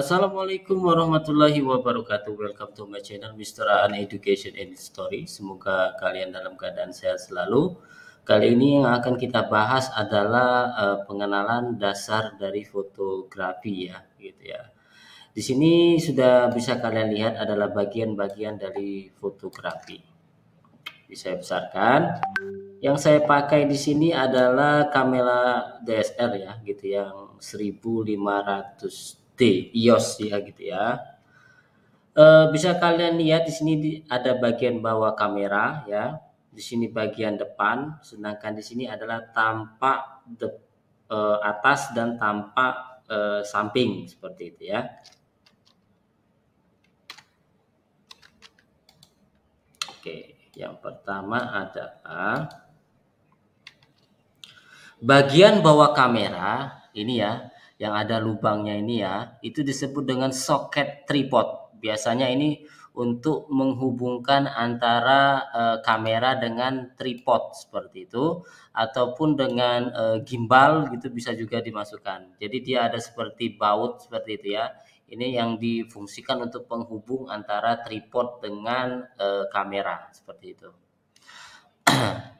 Assalamualaikum warahmatullahi wabarakatuh. Welcome to my channel Mr. An Education and Story. Semoga kalian dalam keadaan sehat selalu. Kali ini yang akan kita bahas adalah uh, pengenalan dasar dari fotografi ya, gitu ya. Di sini sudah bisa kalian lihat adalah bagian-bagian dari fotografi. Bisa besarkan. Yang saya pakai di sini adalah kamera DSLR ya, gitu yang 1500 D iOS ya gitu ya e, bisa kalian lihat di sini ada bagian bawah kamera ya di sini bagian depan sedangkan di sini adalah tampak de, e, atas dan tampak e, samping seperti itu ya Oke yang pertama adalah bagian bawah kamera ini ya yang ada lubangnya ini ya, itu disebut dengan soket tripod. Biasanya ini untuk menghubungkan antara e, kamera dengan tripod seperti itu ataupun dengan e, gimbal gitu bisa juga dimasukkan. Jadi dia ada seperti baut seperti itu ya. Ini yang difungsikan untuk penghubung antara tripod dengan e, kamera seperti itu.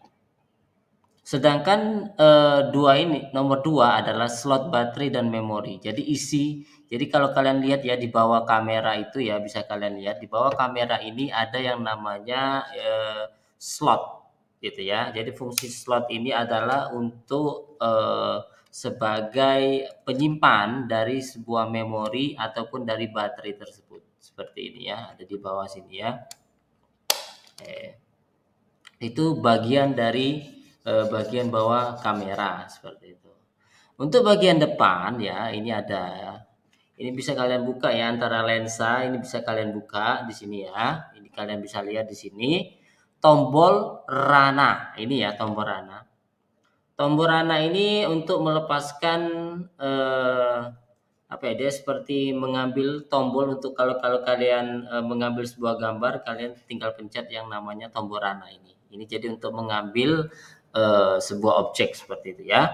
Sedangkan eh, dua ini nomor dua adalah slot baterai dan memori. Jadi isi. Jadi kalau kalian lihat ya di bawah kamera itu ya bisa kalian lihat di bawah kamera ini ada yang namanya eh, slot gitu ya. Jadi fungsi slot ini adalah untuk eh, sebagai penyimpan dari sebuah memori ataupun dari baterai tersebut. Seperti ini ya, ada di bawah sini ya. Eh, itu bagian dari Eh, bagian bawah kamera seperti itu. Untuk bagian depan ya ini ada ini bisa kalian buka ya antara lensa ini bisa kalian buka di sini ya. Ini kalian bisa lihat di sini tombol rana ini ya tombol rana. Tombol rana ini untuk melepaskan eh, apa ya dia seperti mengambil tombol untuk kalau kalau kalian eh, mengambil sebuah gambar kalian tinggal pencet yang namanya tombol rana ini ini jadi untuk mengambil Eh, sebuah objek seperti itu ya.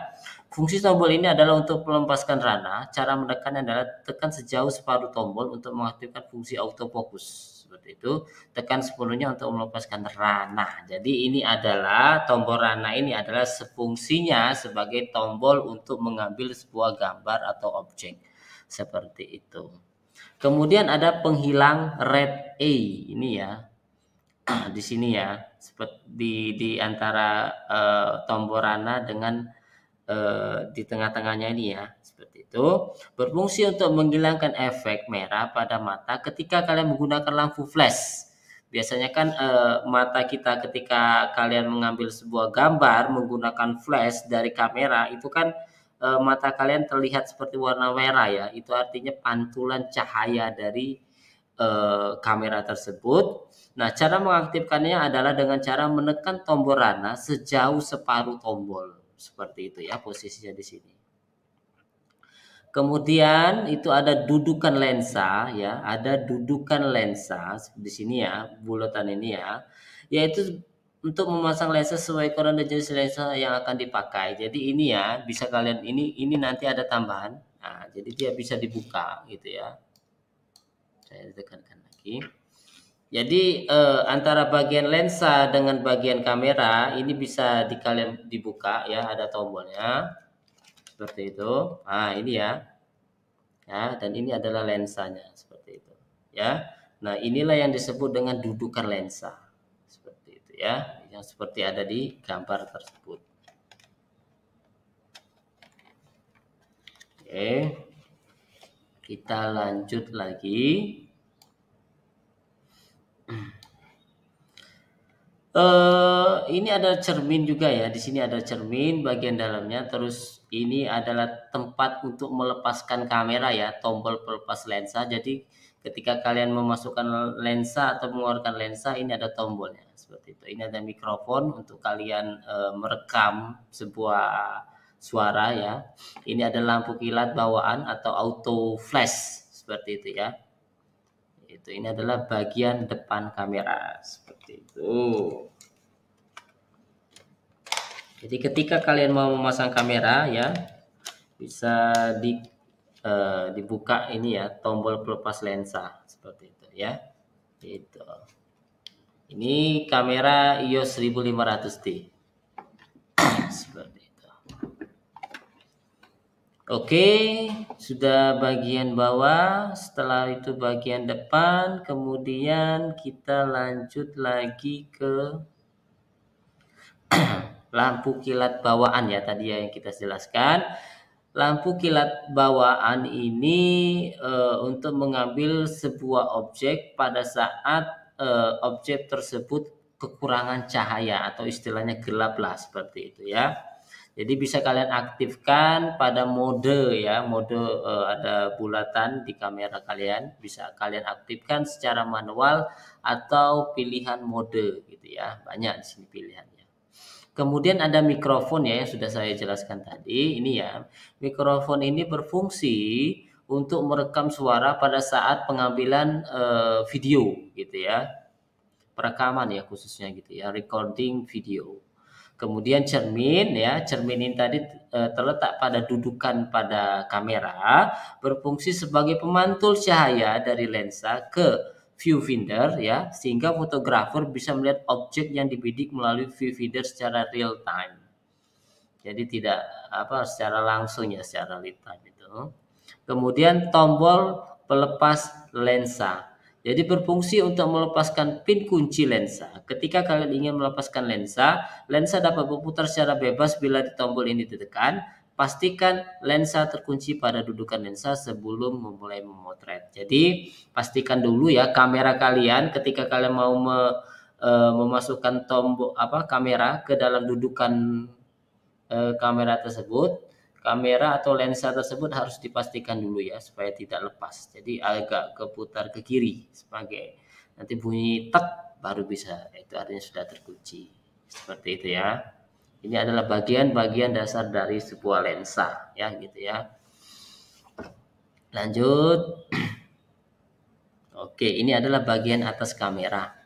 Fungsi tombol ini adalah untuk melepaskan rana. Cara menekan adalah tekan sejauh separuh tombol untuk mengaktifkan fungsi autofocus. Seperti itu, tekan sepenuhnya untuk melepaskan rana. Jadi ini adalah tombol rana ini adalah fungsinya sebagai tombol untuk mengambil sebuah gambar atau objek. Seperti itu. Kemudian ada penghilang red A ini ya. di sini ya di di antara uh, eh, tomborana dengan uh, di tengah-tengahnya ini ya seperti itu berfungsi untuk menghilangkan efek merah pada mata ketika kalian menggunakan lampu flash biasanya kan uh, mata kita ketika kalian mengambil sebuah gambar menggunakan flash dari kamera itu kan uh, mata kalian terlihat seperti warna merah ya itu artinya pantulan cahaya dari Eh, kamera tersebut. Nah, cara mengaktifkannya adalah dengan cara menekan tombol rana sejauh separuh tombol. Seperti itu ya posisinya di sini. Kemudian itu ada dudukan lensa ya, ada dudukan lensa di sini ya, bulatan ini ya, yaitu untuk memasang lensa sesuai ukuran dan jenis lensa yang akan dipakai. Jadi ini ya, bisa kalian ini ini nanti ada tambahan. Nah, jadi dia bisa dibuka gitu ya saya tekankan lagi jadi eh, antara bagian lensa dengan bagian kamera ini bisa di dibuka ya ada tombolnya seperti itu Ah ini ya ya dan ini adalah lensanya seperti itu ya nah inilah yang disebut dengan dudukan lensa seperti itu ya yang seperti ada di gambar tersebut oke okay. Kita lanjut lagi. Uh, ini ada cermin juga ya. Di sini ada cermin bagian dalamnya. Terus ini adalah tempat untuk melepaskan kamera ya, tombol pelepas lensa. Jadi ketika kalian memasukkan lensa atau mengeluarkan lensa, ini ada tombolnya seperti itu. Ini ada mikrofon untuk kalian uh, merekam sebuah suara ya. Ini ada lampu kilat bawaan atau auto flash seperti itu ya. Itu ini adalah bagian depan kamera seperti itu. Jadi ketika kalian mau memasang kamera ya bisa di eh, dibuka ini ya tombol pelepas lensa seperti itu ya. Itu. Ini kamera EOS 1500D. seperti Oke, sudah bagian bawah, setelah itu bagian depan, kemudian kita lanjut lagi ke lampu kilat bawaan ya tadi ya yang kita jelaskan. Lampu kilat bawaan ini e, untuk mengambil sebuah objek pada saat e, objek tersebut kekurangan cahaya atau istilahnya gelap lah seperti itu ya. Jadi bisa kalian aktifkan pada mode ya, mode uh, ada bulatan di kamera kalian, bisa kalian aktifkan secara manual atau pilihan mode gitu ya. Banyak di sini pilihannya. Kemudian ada mikrofon ya yang sudah saya jelaskan tadi. Ini ya, mikrofon ini berfungsi untuk merekam suara pada saat pengambilan uh, video gitu ya. Perekaman ya khususnya gitu ya, recording video. Kemudian cermin ya, cermin ini tadi e, terletak pada dudukan pada kamera, berfungsi sebagai pemantul cahaya dari lensa ke viewfinder ya, sehingga fotografer bisa melihat objek yang dibidik melalui viewfinder secara real time. Jadi tidak apa secara langsung ya, secara real time itu. Kemudian tombol pelepas lensa jadi berfungsi untuk melepaskan pin kunci lensa. Ketika kalian ingin melepaskan lensa, lensa dapat berputar secara bebas bila di tombol ini ditekan. Pastikan lensa terkunci pada dudukan lensa sebelum memulai memotret. Jadi pastikan dulu ya kamera kalian ketika kalian mau me, e, memasukkan tombol apa kamera ke dalam dudukan e, kamera tersebut kamera atau lensa tersebut harus dipastikan dulu ya supaya tidak lepas. Jadi agak keputar ke kiri sebagai nanti bunyi tek baru bisa. Itu artinya sudah terkunci. Seperti itu ya. Ini adalah bagian-bagian dasar dari sebuah lensa ya gitu ya. Lanjut. Oke, ini adalah bagian atas kamera.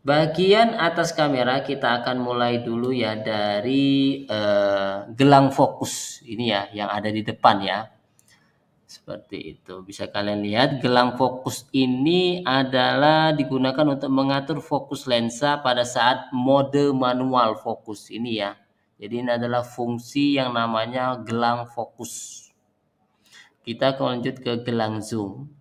Bagian atas kamera kita akan mulai dulu ya dari eh, gelang fokus ini ya yang ada di depan ya. Seperti itu. Bisa kalian lihat gelang fokus ini adalah digunakan untuk mengatur fokus lensa pada saat mode manual fokus ini ya. Jadi ini adalah fungsi yang namanya gelang fokus. Kita lanjut ke gelang zoom.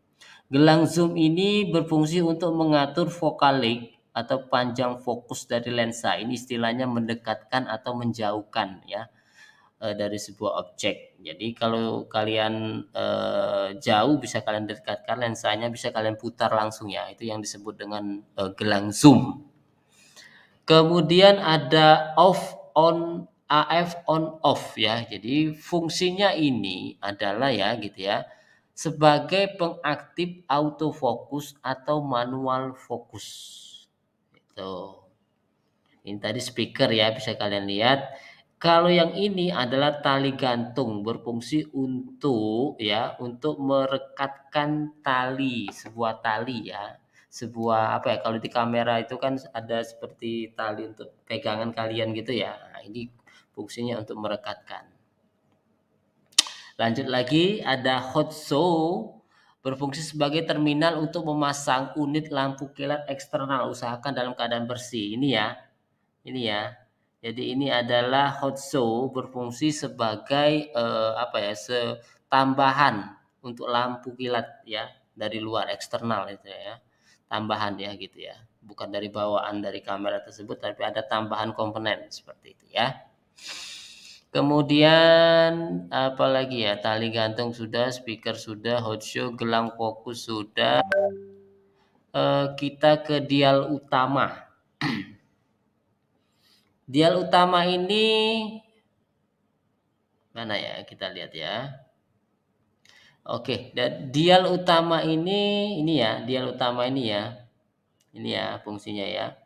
Gelang zoom ini berfungsi untuk mengatur length atau panjang fokus dari lensa. Ini istilahnya mendekatkan atau menjauhkan ya eh, dari sebuah objek. Jadi kalau kalian eh, jauh bisa kalian dekatkan lensanya bisa kalian putar langsung ya. Itu yang disebut dengan eh, gelang zoom. Kemudian ada off on AF on off ya. Jadi fungsinya ini adalah ya gitu ya sebagai pengaktif autofokus atau manual fokus. Tuh. Ini tadi speaker ya, bisa kalian lihat. Kalau yang ini adalah tali gantung berfungsi untuk ya untuk merekatkan tali sebuah tali ya sebuah apa ya kalau di kamera itu kan ada seperti tali untuk pegangan kalian gitu ya nah, ini fungsinya untuk merekatkan lanjut lagi ada hot show berfungsi sebagai terminal untuk memasang unit lampu kilat eksternal usahakan dalam keadaan bersih ini ya ini ya jadi ini adalah hot show berfungsi sebagai eh, apa ya tambahan untuk lampu kilat ya dari luar eksternal itu ya tambahan ya gitu ya bukan dari bawaan dari kamera tersebut tapi ada tambahan komponen seperti itu ya Kemudian apa lagi ya tali gantung sudah, speaker sudah, show gelang fokus sudah. E, kita ke dial utama. dial utama ini mana ya kita lihat ya. Oke, dan dial utama ini ini ya, dial utama ini ya. Ini ya fungsinya ya.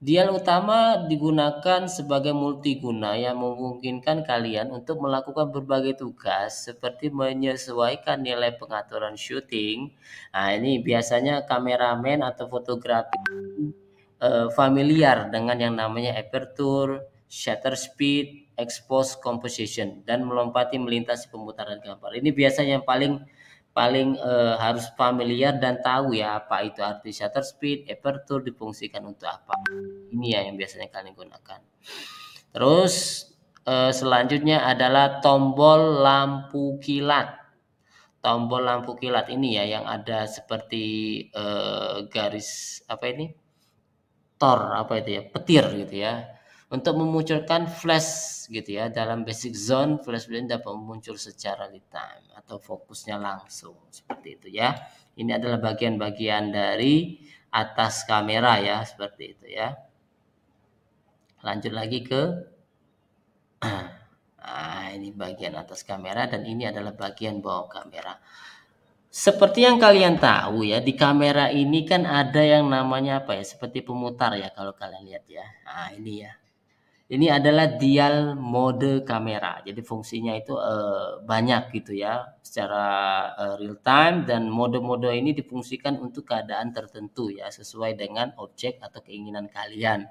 Dial utama digunakan sebagai multiguna yang memungkinkan kalian untuk melakukan berbagai tugas seperti menyesuaikan nilai pengaturan syuting. Nah, ini biasanya kameramen atau fotografi eh, familiar dengan yang namanya aperture, shutter speed, expose composition dan melompati melintasi pemutaran gambar. Ini biasanya yang paling paling eh, harus familiar dan tahu ya apa itu arti shutter speed, aperture difungsikan untuk apa. Ini ya yang biasanya kalian gunakan. Terus eh, selanjutnya adalah tombol lampu kilat. Tombol lampu kilat ini ya yang ada seperti uh, garis apa ini? tor apa itu ya, petir gitu ya untuk memunculkan flash gitu ya dalam basic zone flash blend dapat muncul secara real time atau fokusnya langsung seperti itu ya ini adalah bagian-bagian dari atas kamera ya seperti itu ya lanjut lagi ke nah, ini bagian atas kamera dan ini adalah bagian bawah kamera seperti yang kalian tahu ya di kamera ini kan ada yang namanya apa ya seperti pemutar ya kalau kalian lihat ya nah ini ya ini adalah dial mode kamera. Jadi fungsinya itu uh, banyak gitu ya secara uh, real time dan mode-mode ini difungsikan untuk keadaan tertentu ya sesuai dengan objek atau keinginan kalian.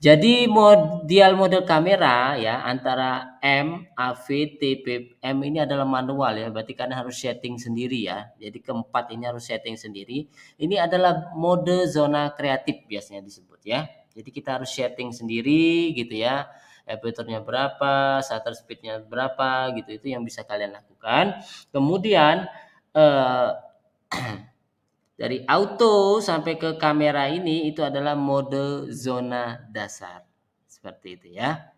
Jadi mod, dial mode kamera ya antara M, AV, TP, M ini adalah manual ya berarti kalian harus setting sendiri ya. Jadi keempat ini harus setting sendiri. Ini adalah mode zona kreatif biasanya disebut ya. Jadi kita harus setting sendiri gitu ya. Aperture-nya berapa, shutter speed-nya berapa gitu itu yang bisa kalian lakukan. Kemudian eh, dari auto sampai ke kamera ini itu adalah mode zona dasar. Seperti itu ya.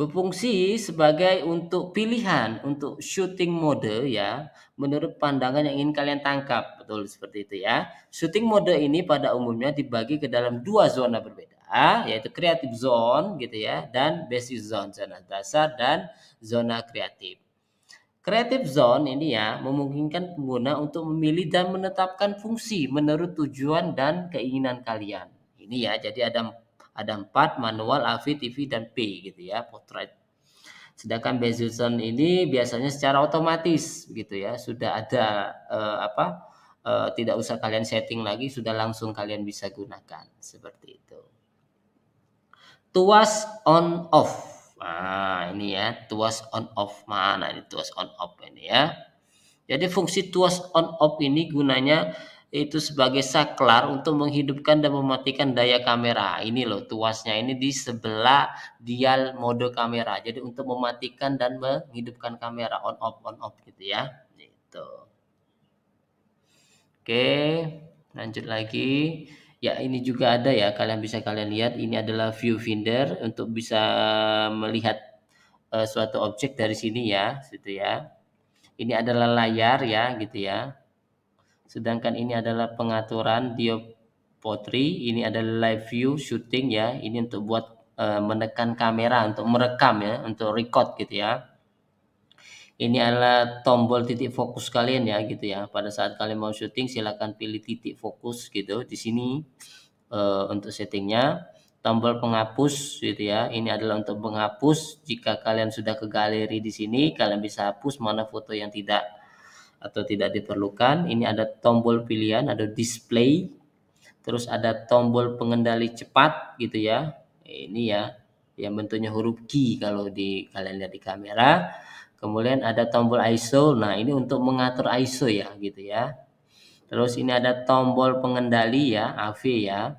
Berfungsi sebagai untuk pilihan untuk shooting mode ya, menurut pandangan yang ingin kalian tangkap. Betul seperti itu ya. Shooting mode ini pada umumnya dibagi ke dalam dua zona berbeda, yaitu kreatif zone gitu ya dan basic zone, zona dasar dan zona kreatif. kreatif Zone ini ya memungkinkan pengguna untuk memilih dan menetapkan fungsi menurut tujuan dan keinginan kalian. Ini ya, jadi ada ada empat manual, AV, TV, dan P gitu ya portrait. Sedangkan Bezuzon ini biasanya secara otomatis gitu ya sudah ada eh, apa eh, tidak usah kalian setting lagi sudah langsung kalian bisa gunakan seperti itu. Tuas on off. Nah, ini ya, tuas on off mana ini tuas on off ini ya. Jadi fungsi tuas on off ini gunanya itu sebagai saklar untuk menghidupkan dan mematikan daya kamera. Ini loh tuasnya ini di sebelah dial mode kamera. Jadi untuk mematikan dan menghidupkan kamera on off on off gitu ya. Gitu. Oke, lanjut lagi. Ya, ini juga ada ya. Kalian bisa kalian lihat ini adalah viewfinder untuk bisa melihat uh, suatu objek dari sini ya, situ ya. Ini adalah layar ya, gitu ya sedangkan ini adalah pengaturan diopotri ini adalah live view shooting ya ini untuk buat e, menekan kamera untuk merekam ya untuk record gitu ya ini adalah tombol titik fokus kalian ya gitu ya pada saat kalian mau syuting silahkan pilih titik fokus gitu di sini e, untuk settingnya tombol penghapus gitu ya. Ini adalah untuk menghapus jika kalian sudah ke galeri di sini kalian bisa hapus mana foto yang tidak atau tidak diperlukan. Ini ada tombol pilihan, ada display, terus ada tombol pengendali cepat gitu ya. Ini ya yang bentuknya huruf Q kalau di kalian lihat di kamera. Kemudian ada tombol ISO. Nah, ini untuk mengatur ISO ya gitu ya. Terus ini ada tombol pengendali ya, AV ya.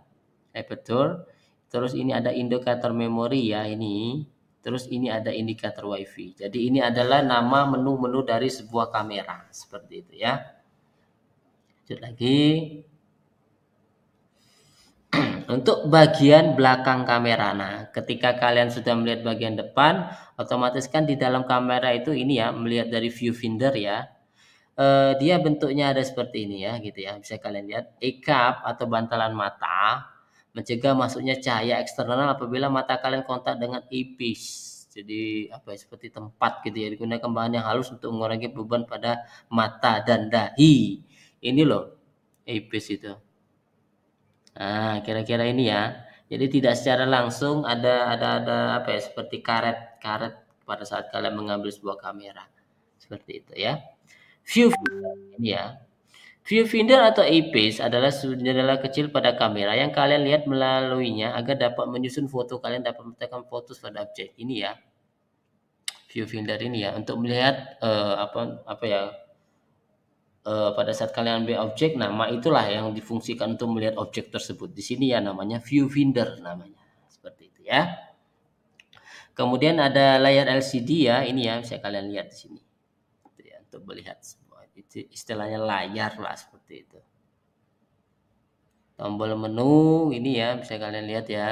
Aperture. Terus ini ada indikator memori ya ini. Terus ini ada indikator WiFi. Jadi ini adalah nama menu-menu dari sebuah kamera seperti itu ya. Lanjut lagi. Untuk bagian belakang kamera, nah ketika kalian sudah melihat bagian depan, otomatis kan di dalam kamera itu ini ya melihat dari viewfinder ya. Eh, dia bentuknya ada seperti ini ya, gitu ya. Bisa kalian lihat e-cup atau bantalan mata mencegah masuknya cahaya eksternal apabila mata kalian kontak dengan ipis Jadi apa ya, seperti tempat gitu ya digunakan bahan yang halus untuk mengurangi beban pada mata dan dahi. Ini loh ipis itu. Nah, kira-kira ini ya. Jadi tidak secara langsung ada ada ada apa ya seperti karet-karet pada saat kalian mengambil sebuah kamera. Seperti itu ya. View ini ya. Viewfinder atau eyepiece adalah jendela kecil pada kamera yang kalian lihat melaluinya agar dapat menyusun foto. Kalian dapat menekan foto pada objek ini ya. Viewfinder ini ya untuk melihat uh, apa apa ya uh, pada saat kalian ambil objek nama itulah yang difungsikan untuk melihat objek tersebut. Di sini ya namanya viewfinder namanya. Seperti itu ya. Kemudian ada layar LCD ya, ini ya bisa kalian lihat di sini. Ya, untuk melihat itu istilahnya layar lah seperti itu tombol menu ini ya bisa kalian lihat ya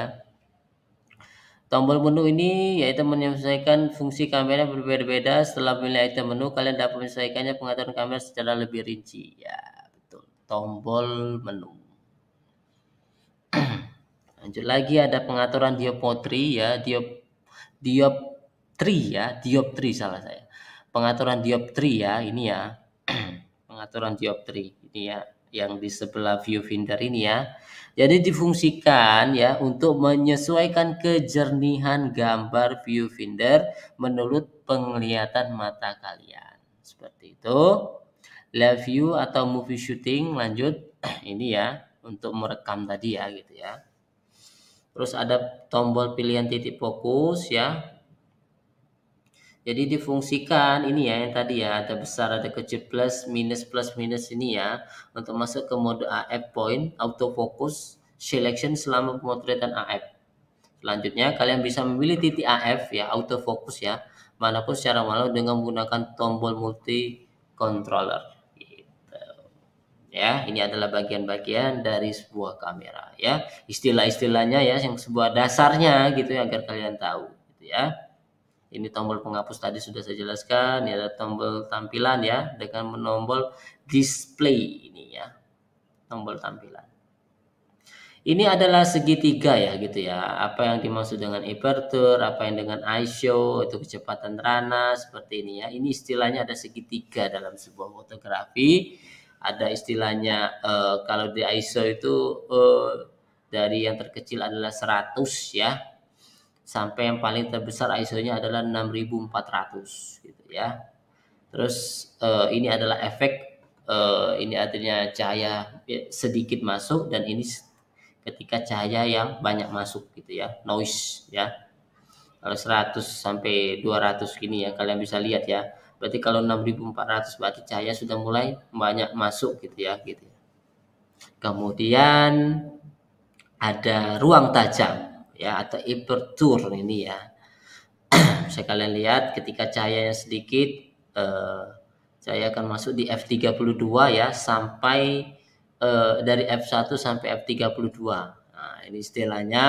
Tombol menu ini yaitu menyelesaikan fungsi kamera berbeda-beda. Setelah memilih item menu, kalian dapat menyelesaikannya pengaturan kamera secara lebih rinci. Ya, betul. Tombol menu. Lanjut lagi ada pengaturan diopotri ya, diop diop 3 ya, diop 3 salah saya. Pengaturan diop 3 ya, ini ya aturan dioptri ini ya yang di sebelah viewfinder ini ya. Jadi difungsikan ya untuk menyesuaikan kejernihan gambar viewfinder menurut penglihatan mata kalian. Seperti itu. Live view atau movie shooting lanjut ini ya untuk merekam tadi ya gitu ya. Terus ada tombol pilihan titik fokus ya jadi difungsikan ini ya yang tadi ya ada besar ada kecil plus minus plus minus ini ya untuk masuk ke mode AF point autofocus selection selama pemotretan AF. Selanjutnya kalian bisa memilih titik AF ya autofocus ya manapun secara manual dengan menggunakan tombol multi controller. Gitu. Ya, ini adalah bagian-bagian dari sebuah kamera ya. Istilah-istilahnya ya yang sebuah dasarnya gitu ya, agar kalian tahu gitu ya ini tombol penghapus tadi sudah saya jelaskan ini ada tombol tampilan ya dengan menombol display ini ya tombol tampilan ini adalah segitiga ya gitu ya apa yang dimaksud dengan aperture apa yang dengan ISO itu kecepatan rana seperti ini ya ini istilahnya ada segitiga dalam sebuah fotografi ada istilahnya uh, kalau di ISO itu uh, dari yang terkecil adalah 100 ya sampai yang paling terbesar ISO-nya adalah 6400 gitu ya. Terus uh, ini adalah efek uh, ini artinya cahaya ya, sedikit masuk dan ini ketika cahaya yang banyak masuk gitu ya, noise ya. Kalau 100 sampai 200 gini ya kalian bisa lihat ya. Berarti kalau 6400 berarti cahaya sudah mulai banyak masuk gitu ya gitu. Ya. Kemudian ada ruang tajam ya atau aperture ini ya bisa kalian lihat ketika cahayanya sedikit eh, cahaya akan masuk di F32 ya sampai eh, dari F1 sampai F32 nah, ini istilahnya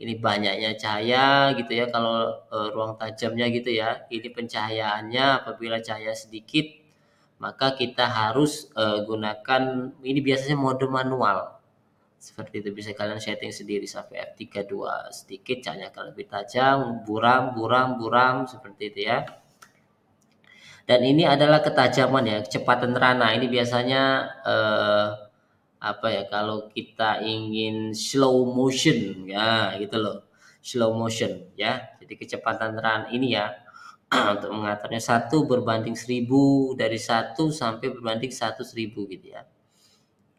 ini banyaknya cahaya gitu ya kalau eh, ruang tajamnya gitu ya ini pencahayaannya apabila cahaya sedikit maka kita harus eh, gunakan ini biasanya mode manual seperti itu bisa kalian setting sendiri sampai F32 sedikit cahnya kalau lebih tajam buram buram buram seperti itu ya dan ini adalah ketajaman ya kecepatan rana ini biasanya eh, apa ya kalau kita ingin slow motion ya gitu loh slow motion ya jadi kecepatan rana ini ya untuk mengaturnya satu berbanding seribu dari satu sampai berbanding satu seribu gitu ya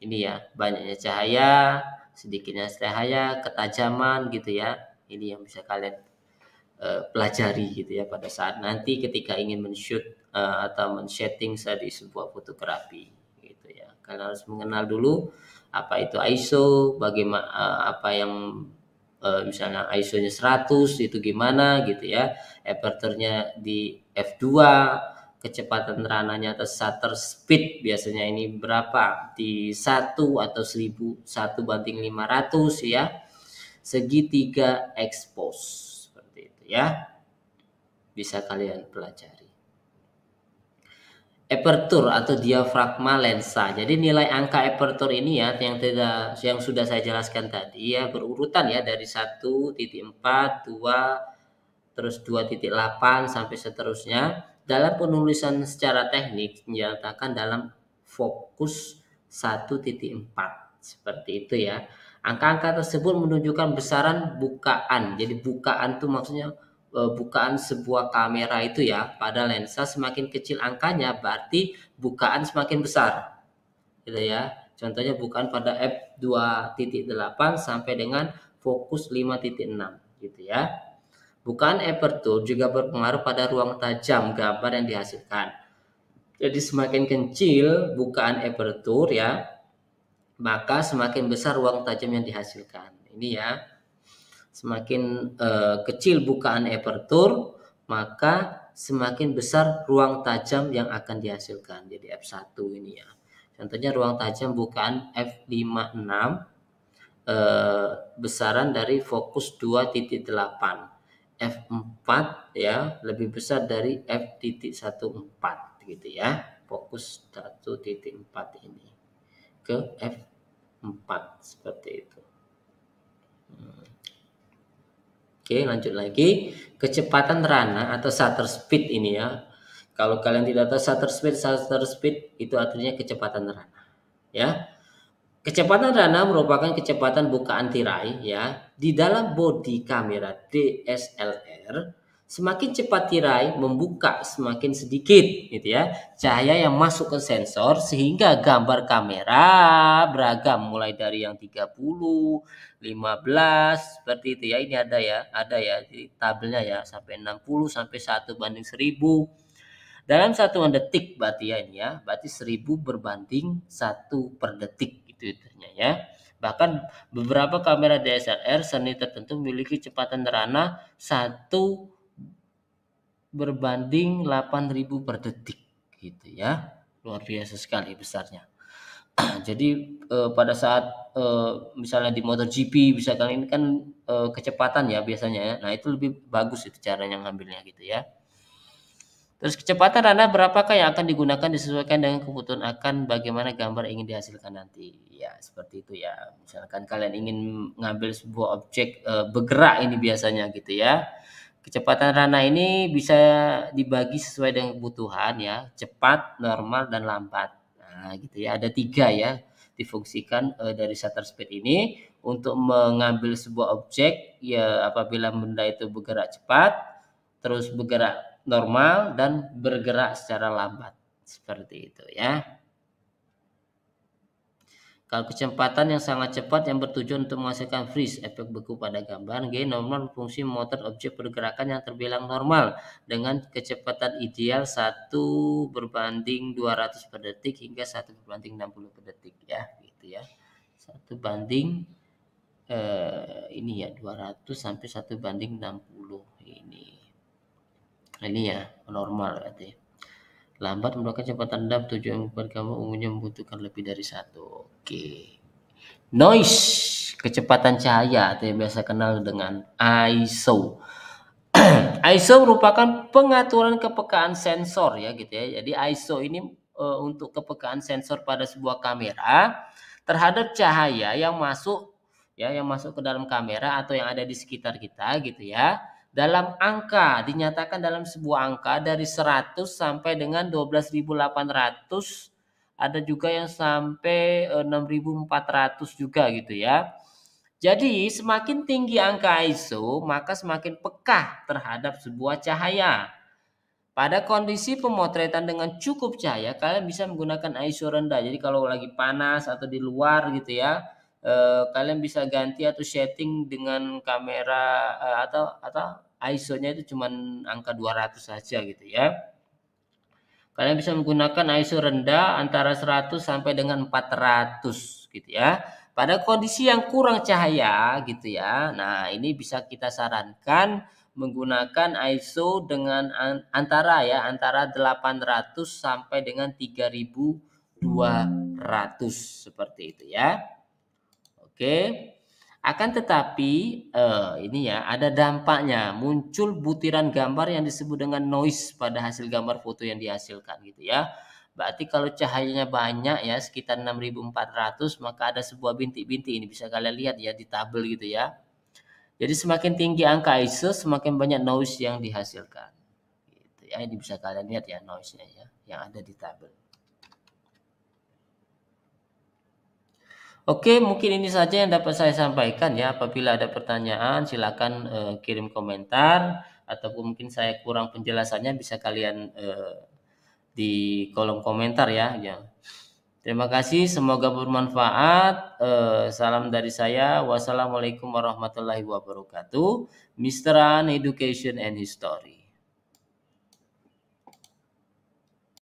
ini ya banyaknya cahaya sedikitnya cahaya ketajaman gitu ya ini yang bisa kalian uh, pelajari gitu ya pada saat nanti ketika ingin men-shoot uh, atau men-setting di sebuah fotografi gitu ya kalian harus mengenal dulu apa itu ISO bagaimana uh, eh, apa yang uh, misalnya ISO-nya 100 itu gimana gitu ya aperture-nya di f2 kecepatan rananya atau shutter speed biasanya ini berapa di satu atau seribu satu banding 500 ya segitiga expose seperti itu ya bisa kalian pelajari aperture atau diafragma lensa jadi nilai angka aperture ini ya yang tidak yang sudah saya jelaskan tadi ya berurutan ya dari 1.4 2 terus 2.8 sampai seterusnya dalam penulisan secara teknik dinyatakan dalam fokus 1.4 seperti itu ya. Angka-angka tersebut menunjukkan besaran bukaan. Jadi bukaan itu maksudnya e, bukaan sebuah kamera itu ya pada lensa semakin kecil angkanya berarti bukaan semakin besar. Gitu ya. Contohnya bukaan pada f2.8 sampai dengan fokus 5.6 gitu ya. Bukan aperture juga berpengaruh pada ruang tajam gambar yang dihasilkan. Jadi semakin kecil bukaan aperture ya, maka semakin besar ruang tajam yang dihasilkan. Ini ya, semakin uh, kecil bukaan aperture, maka semakin besar ruang tajam yang akan dihasilkan. Jadi F1 ini ya. Contohnya ruang tajam bukaan F56 eh, besaran dari fokus 2.8 F4 ya lebih besar dari F 14 gitu ya fokus 1.4 ini ke F4 seperti itu hmm. Oke lanjut lagi kecepatan rana atau shutter speed ini ya kalau kalian tidak tahu shutter speed shutter speed itu artinya kecepatan rana ya Kecepatan rana merupakan kecepatan bukaan tirai ya. Di dalam bodi kamera DSLR, semakin cepat tirai membuka semakin sedikit gitu ya. Cahaya yang masuk ke sensor sehingga gambar kamera beragam mulai dari yang 30, 15 seperti itu ya. Ini ada ya, ada ya di tabelnya ya sampai 60 sampai 1 banding 1000 dalam satuan detik berarti ya, ya berarti 1000 berbanding 1 per detik Twitternya ya. Bahkan beberapa kamera DSLR seni tertentu memiliki kecepatan rana satu berbanding 8000 per detik gitu ya. Luar biasa sekali besarnya. Jadi eh, pada saat eh, misalnya di motor GP, bisa kalian ini kan eh, kecepatan ya biasanya ya. Nah, itu lebih bagus itu caranya ngambilnya gitu ya. Terus kecepatan ranah berapakah yang akan digunakan disesuaikan dengan kebutuhan akan bagaimana gambar ingin dihasilkan nanti. Ya, seperti itu ya. Misalkan kalian ingin mengambil sebuah objek e, bergerak ini biasanya gitu ya. Kecepatan rana ini bisa dibagi sesuai dengan kebutuhan ya, cepat, normal dan lambat. Nah, gitu ya. Ada tiga ya difungsikan e, dari shutter speed ini untuk mengambil sebuah objek ya apabila benda itu bergerak cepat terus bergerak normal dan bergerak secara lambat seperti itu ya. Kalau kecepatan yang sangat cepat yang bertujuan untuk menghasilkan freeze efek beku pada gambar, G normal fungsi motor objek pergerakan yang terbilang normal dengan kecepatan ideal 1 berbanding 200 per detik hingga 1 berbanding 60 per detik ya, gitu ya. 1 banding eh, ini ya 200 sampai 1 banding 60 ini ya normal berarti lambat melakukan kecepatan dap tujuan membuat kamu umumnya membutuhkan lebih dari satu oke noise kecepatan cahaya atau yang biasa kenal dengan ISO ISO merupakan pengaturan kepekaan sensor ya gitu ya jadi ISO ini e, untuk kepekaan sensor pada sebuah kamera terhadap cahaya yang masuk ya yang masuk ke dalam kamera atau yang ada di sekitar kita gitu ya dalam angka dinyatakan dalam sebuah angka dari 100 sampai dengan 12.800 ada juga yang sampai 6.400 eh, juga gitu ya. Jadi semakin tinggi angka ISO maka semakin pekah terhadap sebuah cahaya. Pada kondisi pemotretan dengan cukup cahaya kalian bisa menggunakan ISO rendah. Jadi kalau lagi panas atau di luar gitu ya, eh, kalian bisa ganti atau setting dengan kamera eh, atau atau ISO-nya itu cuma angka 200 saja gitu ya. Kalian bisa menggunakan ISO rendah antara 100 sampai dengan 400 gitu ya. Pada kondisi yang kurang cahaya gitu ya. Nah, ini bisa kita sarankan menggunakan ISO dengan antara ya antara 800 sampai dengan 3200 seperti itu ya. Oke. Okay. Akan tetapi uh, ini ya ada dampaknya muncul butiran gambar yang disebut dengan noise pada hasil gambar foto yang dihasilkan gitu ya. Berarti kalau cahayanya banyak ya sekitar 6400 maka ada sebuah bintik-bintik ini bisa kalian lihat ya di tabel gitu ya. Jadi semakin tinggi angka ISO semakin banyak noise yang dihasilkan. Gitu ya ini bisa kalian lihat ya noise-nya ya yang ada di tabel. Oke, mungkin ini saja yang dapat saya sampaikan ya. Apabila ada pertanyaan, silakan eh, kirim komentar ataupun mungkin saya kurang penjelasannya bisa kalian eh, di kolom komentar ya. ya. Terima kasih, semoga bermanfaat. Eh, salam dari saya. Wassalamualaikum warahmatullahi wabarakatuh. Misteran Education and History.